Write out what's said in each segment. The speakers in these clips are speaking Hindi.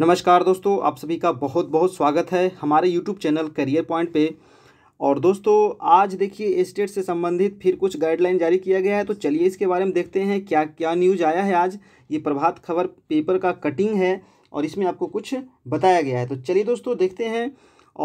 नमस्कार दोस्तों आप सभी का बहुत बहुत स्वागत है हमारे यूट्यूब चैनल करियर पॉइंट पे और दोस्तों आज देखिए स्टेट से संबंधित फिर कुछ गाइडलाइन जारी किया गया है तो चलिए इसके बारे में देखते हैं क्या क्या न्यूज आया है आज ये प्रभात खबर पेपर का कटिंग है और इसमें आपको कुछ बताया गया है तो चलिए दोस्तों देखते हैं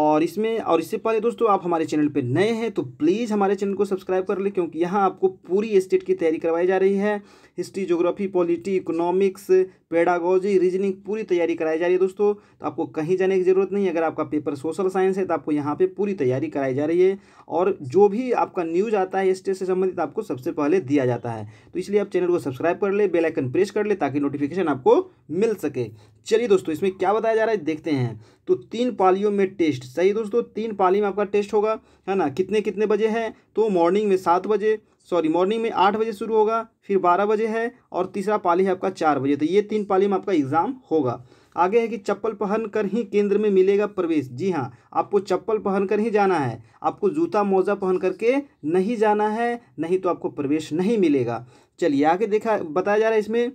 और इसमें और इससे पहले दोस्तों आप हमारे चैनल पर नए हैं तो प्लीज़ हमारे चैनल को सब्सक्राइब कर लें क्योंकि यहाँ आपको पूरी स्टेट की तैयारी करवाई जा रही है history geography polity economics pedagogy reasoning पूरी तैयारी कराई जा रही है दोस्तों तो आपको कहीं जाने की ज़रूरत नहीं अगर आपका पेपर सोशल साइंस है तो आपको यहाँ पर पूरी तैयारी कराई जा रही है और जो भी आपका न्यूज़ आता है स्टेट से संबंधित आपको सबसे पहले दिया जाता है तो इसलिए आप चैनल को सब्सक्राइब कर ले बेलाइकन प्रेस कर ले ताकि नोटिफिकेशन आपको मिल सके चलिए दोस्तों इसमें क्या बताया जा रहा है देखते हैं तो तीन पालियों में टेस्ट सही दोस्तों तीन पाली में आपका टेस्ट होगा है ना कितने कितने बजे है तो मॉर्निंग में सात बजे सॉरी मॉर्निंग में आठ बजे शुरू होगा फिर बारह बजे है और तीसरा पाली है आपका चार बजे तो ये तीन पाली में आपका एग्ज़ाम होगा आगे है कि चप्पल पहन कर ही केंद्र में मिलेगा प्रवेश जी हाँ आपको चप्पल पहन कर ही जाना है आपको जूता मोजा पहन करके नहीं जाना है नहीं तो आपको प्रवेश नहीं मिलेगा चलिए आगे देखा बताया जा रहा है इसमें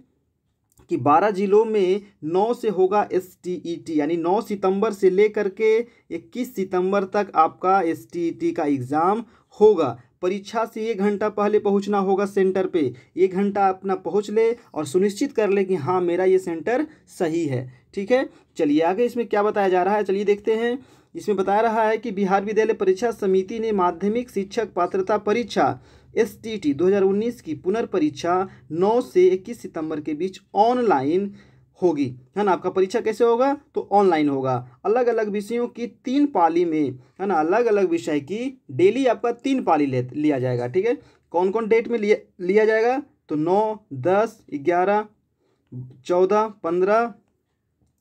कि 12 जिलों में 9 से होगा एस e यानी 9 सितंबर से लेकर के 21 सितंबर तक आपका एस e का एग्ज़ाम होगा परीक्षा से एक घंटा पहले पहुंचना होगा सेंटर पे एक घंटा अपना पहुंच ले और सुनिश्चित कर ले कि हाँ मेरा ये सेंटर सही है ठीक है चलिए आगे इसमें क्या बताया जा रहा है चलिए देखते हैं इसमें बताया रहा है कि बिहार विद्यालय परीक्षा समिति ने माध्यमिक शिक्षक पात्रता परीक्षा एसटीटी 2019 की पुनर्परीक्षा 9 से 21 सितंबर के बीच ऑनलाइन होगी है ना आपका परीक्षा कैसे होगा तो ऑनलाइन होगा अलग अलग विषयों की तीन पाली में है ना अलग अलग विषय की डेली आपका तीन पाली ले लिया जाएगा ठीक है कौन कौन डेट में लिया लिया जाएगा तो नौ दस ग्यारह चौदह पंद्रह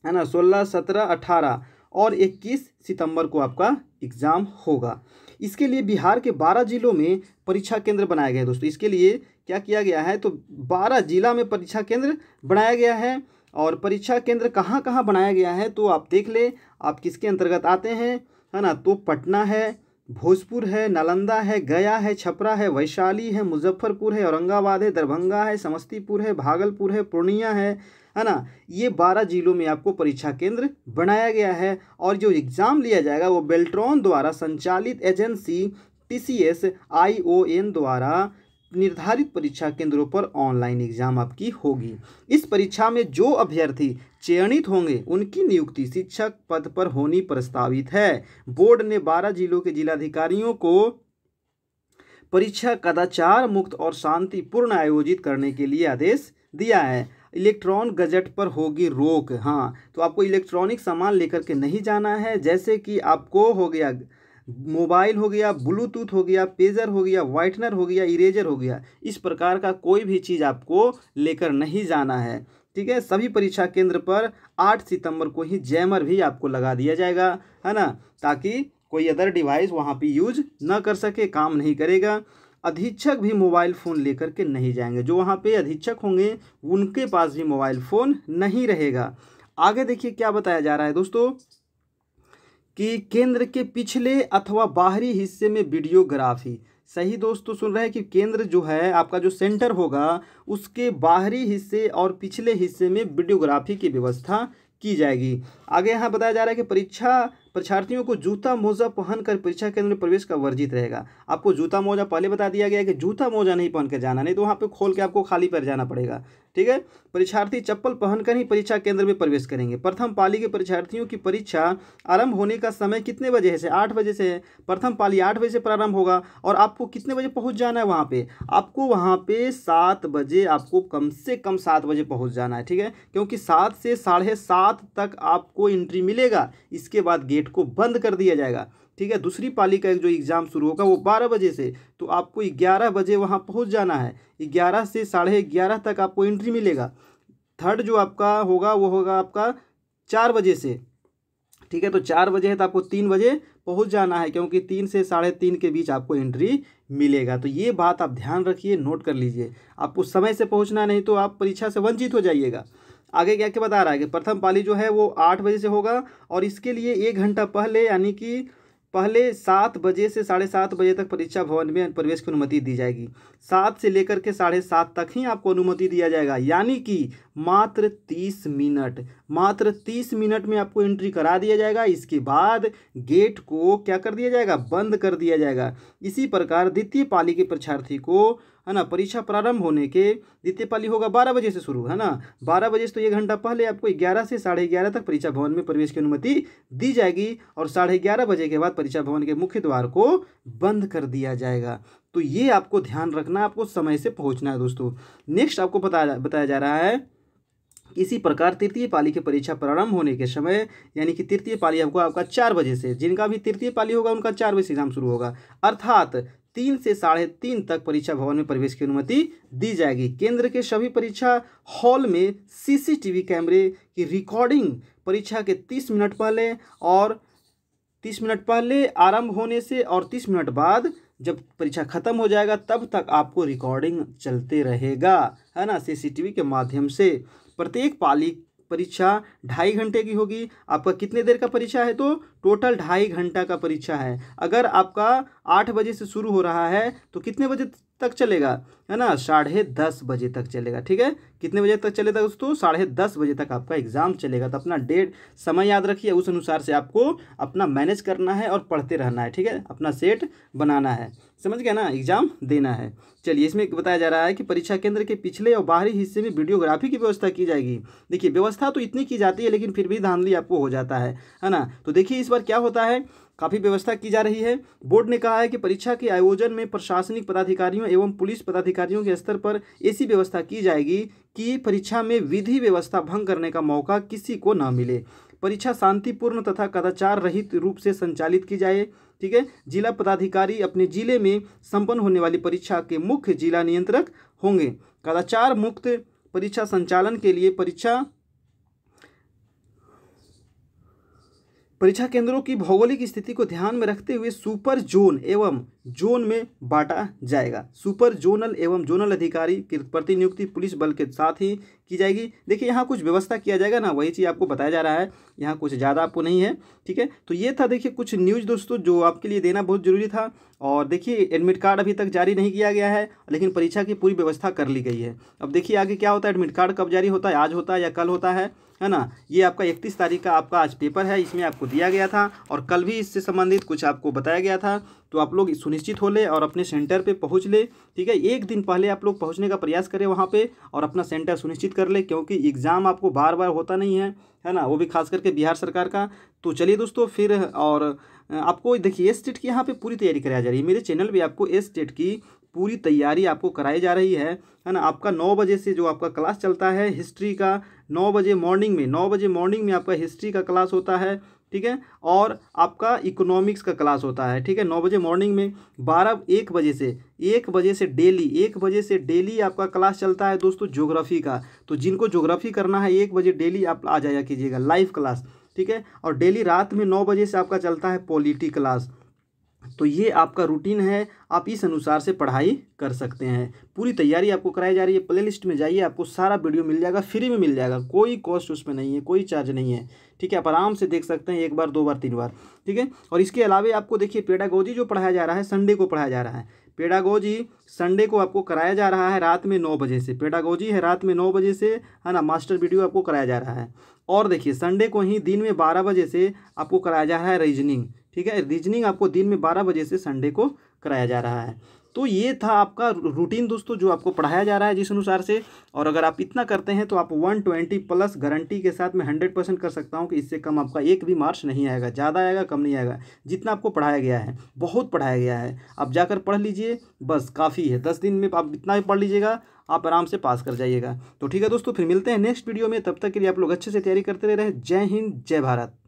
है ना सोलह सत्रह अठारह और इक्कीस सितंबर को आपका एग्ज़ाम होगा इसके लिए बिहार के बारह जिलों में परीक्षा केंद्र बनाए गए दोस्तों इसके लिए क्या किया गया है तो बारह जिला में परीक्षा केंद्र बनाया गया है और परीक्षा केंद्र कहाँ कहाँ बनाया गया है तो आप देख ले आप किसके अंतर्गत आते हैं है ना तो पटना है भोजपुर है नालंदा है गया है छपरा है वैशाली है मुजफ्फरपुर है औरंगाबाद है दरभंगा है समस्तीपुर है भागलपुर है पूर्णिया है है ना ये बारह जिलों में आपको परीक्षा केंद्र बनाया गया है और जो एग्ज़ाम लिया जाएगा वो बेल्ट्रॉन द्वारा संचालित agency T C S I O N द्वारा निर्धारित परीक्षा केंद्रों पर ऑनलाइन एग्जाम आपकी होगी इस परीक्षा में जो अभ्यर्थी चयनित होंगे उनकी नियुक्ति शिक्षक पद पर होनी प्रस्तावित है बोर्ड ने 12 जिलों के जिलाधिकारियों को परीक्षा कदाचार मुक्त और शांतिपूर्ण आयोजित करने के लिए आदेश दिया है इलेक्ट्रॉन गजट पर होगी रोक हाँ तो आपको इलेक्ट्रॉनिक सामान लेकर के नहीं जाना है जैसे कि आपको हो गया मोबाइल हो गया ब्लूटूथ हो गया पेजर हो गया वाइटनर हो गया इरेजर हो गया इस प्रकार का कोई भी चीज़ आपको लेकर नहीं जाना है ठीक है सभी परीक्षा केंद्र पर आठ सितंबर को ही जैमर भी आपको लगा दिया जाएगा है ना ताकि कोई अदर डिवाइस वहाँ पे यूज ना कर सके काम नहीं करेगा अधीक्षक भी मोबाइल फ़ोन लेकर के नहीं जाएंगे जो वहाँ पे अधीक्षक होंगे उनके पास भी मोबाइल फ़ोन नहीं रहेगा आगे देखिए क्या बताया जा रहा है दोस्तों कि केंद्र के पिछले अथवा बाहरी हिस्से में वीडियोग्राफी सही दोस्तों सुन रहे हैं कि केंद्र जो है आपका जो सेंटर होगा उसके बाहरी हिस्से और पिछले हिस्से में वीडियोग्राफी की व्यवस्था की जाएगी आगे यहाँ बताया जा रहा है कि परीक्षा परीक्षार्थियों को जूता मोजा पहनकर परीक्षा केंद्र में प्रवेश का वर्जित रहेगा आपको जूता मोजा पहले बता दिया गया है कि जूता मोजा नहीं पहन के जाना नहीं तो वहाँ पे खोल के आपको खाली पैर जाना पड़ेगा ठीक है परीक्षार्थी चप्पल पहनकर ही परीक्षा केंद्र में प्रवेश करेंगे प्रथम पाली के परीक्षार्थियों की परीक्षा आरंभ होने का समय कितने बजे से आठ बजे से है प्रथम पाली आठ बजे से प्रारंभ होगा और आपको कितने बजे पहुँच जाना है वहाँ पर आपको वहाँ पर सात बजे आपको कम से कम सात बजे पहुँच जाना है ठीक है क्योंकि सात से साढ़े सात तक आपको एंट्री मिलेगा इसके बाद गेट गेट को बंद कर दिया जाएगा ठीक है दूसरी पाली का जो एग्ज़ाम शुरू होगा वो बारह बजे से तो आपको ग्यारह बजे वहाँ पहुँच जाना है ग्यारह से साढ़े ग्यारह तक आपको एंट्री मिलेगा थर्ड जो आपका होगा वो होगा आपका चार बजे से ठीक है तो चार बजे है तो आपको तीन बजे पहुंच जाना है क्योंकि तीन से साढ़े तीन के बीच आपको एंट्री मिलेगा तो ये बात आप ध्यान रखिए नोट कर लीजिए आपको समय से पहुंचना नहीं तो आप परीक्षा से वंचित हो जाइएगा आगे क्या क्या बता रहा है कि प्रथम पाली जो है वो आठ बजे से होगा और इसके लिए एक घंटा पहले यानी कि पहले सात बजे से साढ़े सात बजे तक परीक्षा भवन में प्रवेश की अनुमति दी जाएगी सात से लेकर के साढ़े सात तक ही आपको अनुमति दिया जाएगा यानी कि मात्र तीस मिनट मात्र तीस मिनट में आपको एंट्री करा दिया जाएगा इसके बाद गेट को क्या कर दिया जाएगा बंद कर दिया जाएगा इसी प्रकार द्वितीय पाली के परीक्षार्थी को है ना परीक्षा प्रारंभ होने के द्वितीय पाली होगा बारह बजे से शुरू है ना बारह बजे से तो एक घंटा पहले आपको ग्यारह से साढ़े ग्यारह तक परीक्षा भवन में प्रवेश की अनुमति दी जाएगी और साढ़े ग्यारह बजे के बाद परीक्षा भवन के मुख्य द्वार को बंद कर दिया जाएगा तो ये आपको ध्यान रखना आपको समय से पहुंचना है दोस्तों नेक्स्ट आपको बताया बताया जा रहा है इसी प्रकार तृतीय पाली की परीक्षा प्रारंभ होने के समय यानी कि तृतीय पाली आपको आपका चार बजे से जिनका भी तृतीय पाली होगा उनका चार बजे से एग्जाम शुरू होगा अर्थात तीन से साढ़े तीन तक परीक्षा भवन में प्रवेश की अनुमति दी जाएगी केंद्र के सभी परीक्षा हॉल में सीसीटीवी कैमरे की रिकॉर्डिंग परीक्षा के तीस मिनट पहले और तीस मिनट पहले आरंभ होने से और तीस मिनट बाद जब परीक्षा खत्म हो जाएगा तब तक आपको रिकॉर्डिंग चलते रहेगा है ना सी के माध्यम से प्रत्येक पाली परीक्षा ढाई घंटे की होगी आपका कितने देर का परीक्षा है तो टोटल ढाई घंटा का परीक्षा है अगर आपका आठ बजे से शुरू हो रहा है तो कितने बजे तक चलेगा है ना साढ़े दस बजे तक चलेगा ठीक है कितने बजे तक चलेगा दोस्तों साढ़े दस बजे तक आपका एग्ज़ाम चलेगा तो अपना डेट समय याद रखिए उस अनुसार से आपको अपना मैनेज करना है और पढ़ते रहना है ठीक है अपना सेट बनाना है समझ गया ना एग्ज़ाम देना है चलिए इसमें बताया जा रहा है कि परीक्षा केंद्र के पिछले और बाहरी हिस्से में वीडियोग्राफी की व्यवस्था की जाएगी देखिए व्यवस्था तो इतनी की जाती है लेकिन फिर भी धांधली आपको हो जाता है है ना तो देखिए इस पर क्या होता है काफ़ी व्यवस्था की जा रही है बोर्ड ने कहा है कि परीक्षा के आयोजन में प्रशासनिक पदाधिकारियों एवं पुलिस पदाधिकारियों के स्तर पर ऐसी व्यवस्था की जाएगी कि परीक्षा में विधि व्यवस्था भंग करने का मौका किसी को ना मिले परीक्षा शांतिपूर्ण तथा कदाचार रहित रूप से संचालित की जाए ठीक है जिला पदाधिकारी अपने जिले में संपन्न होने वाली परीक्षा के मुख्य जिला नियंत्रक होंगे कदाचार मुक्त परीक्षा संचालन के लिए परीक्षा परीक्षा केंद्रों की भौगोलिक स्थिति को ध्यान में रखते हुए सुपर जोन एवं जोन में बांटा जाएगा सुपर जोनल एवं जोनल अधिकारी की प्रतिनियुक्ति पुलिस बल के साथ ही की जाएगी देखिए यहाँ कुछ व्यवस्था किया जाएगा ना वही चीज़ आपको बताया जा रहा है यहाँ कुछ ज़्यादा आपको नहीं है ठीक है तो ये था देखिए कुछ न्यूज़ दोस्तों जो आपके लिए देना बहुत ज़रूरी था और देखिए एडमिट कार्ड अभी तक जारी नहीं किया गया है लेकिन परीक्षा की पूरी व्यवस्था कर ली गई है अब देखिए आगे क्या होता है एडमिट कार्ड कब जारी होता है आज होता है या कल होता है है ना ये आपका इकतीस तारीख का आपका आज पेपर है इसमें आपको दिया गया था और कल भी इससे संबंधित कुछ आपको बताया गया था तो आप लोग सुनिश्चित हो ले और अपने सेंटर पे पहुंच ले ठीक है एक दिन पहले आप लोग पहुंचने का प्रयास करें वहाँ पे और अपना सेंटर सुनिश्चित कर ले क्योंकि एग्ज़ाम आपको बार बार होता नहीं है है ना वो भी खास करके बिहार सरकार का तो चलिए दोस्तों फिर और आपको देखिए एस टेट की यहाँ पर पूरी तैयारी कराई जा रही है मेरे चैनल भी आपको एस टेट की पूरी तैयारी आपको कराई जा रही है है ना आपका नौ बजे से जो आपका क्लास चलता है हिस्ट्री का नौ बजे मॉर्निंग में नौ बजे मॉर्निंग में आपका हिस्ट्री का क्लास होता है ठीक है और आपका इकोनॉमिक्स का क्लास होता है ठीक है नौ बजे मॉर्निंग में बारह एक बजे से एक बजे से डेली एक बजे से डेली आपका क्लास चलता है दोस्तों ज्योग्राफी का तो जिनको ज्योग्राफी करना है एक बजे डेली आप आ जाया कीजिएगा लाइव क्लास ठीक है और डेली रात में नौ बजे से आपका चलता है पॉलिटी क्लास तो ये आपका रूटीन है आप इस अनुसार से पढ़ाई कर सकते हैं पूरी तैयारी आपको कराई जा रही है प्ले लिस्ट में जाइए आपको सारा वीडियो मिल जाएगा फ्री में मिल जाएगा कोई कॉस्ट उसमें नहीं है कोई चार्ज नहीं है ठीक है आप आराम से देख सकते हैं एक बार दो बार तीन बार ठीक है और इसके अलावा आपको देखिए पेडागोजी जो पढ़ाया जा रहा है संडे को पढ़ाया जा रहा है पेडागोजी संडे को आपको कराया जा रहा है रात में नौ बजे से पेडागोजी है रात में नौ बजे से है ना मास्टर वीडियो आपको कराया जा रहा है और देखिए संडे को ही दिन में बारह बजे से आपको कराया जा रहा है रीजनिंग ठीक है रीजनिंग आपको दिन में बारह बजे से संडे को कराया जा रहा है तो ये था आपका रूटीन दोस्तों जो आपको पढ़ाया जा रहा है जिस अनुसार से और अगर आप इतना करते हैं तो आप 120 प्लस गारंटी के साथ मैं 100 परसेंट कर सकता हूँ कि इससे कम आपका एक भी मार्क्स नहीं आएगा ज़्यादा आएगा कम नहीं आएगा जितना आपको पढ़ाया गया है बहुत पढ़ाया गया है आप जाकर पढ़ लीजिए बस काफ़ी है दस दिन में आप इतना भी पढ़ लीजिएगा आप आराम से पास कर जाइएगा तो ठीक है दोस्तों फिर मिलते हैं नेक्स्ट वीडियो में तब तक के लिए आप लोग अच्छे से तैयारी करते रहे जय हिंद जय भारत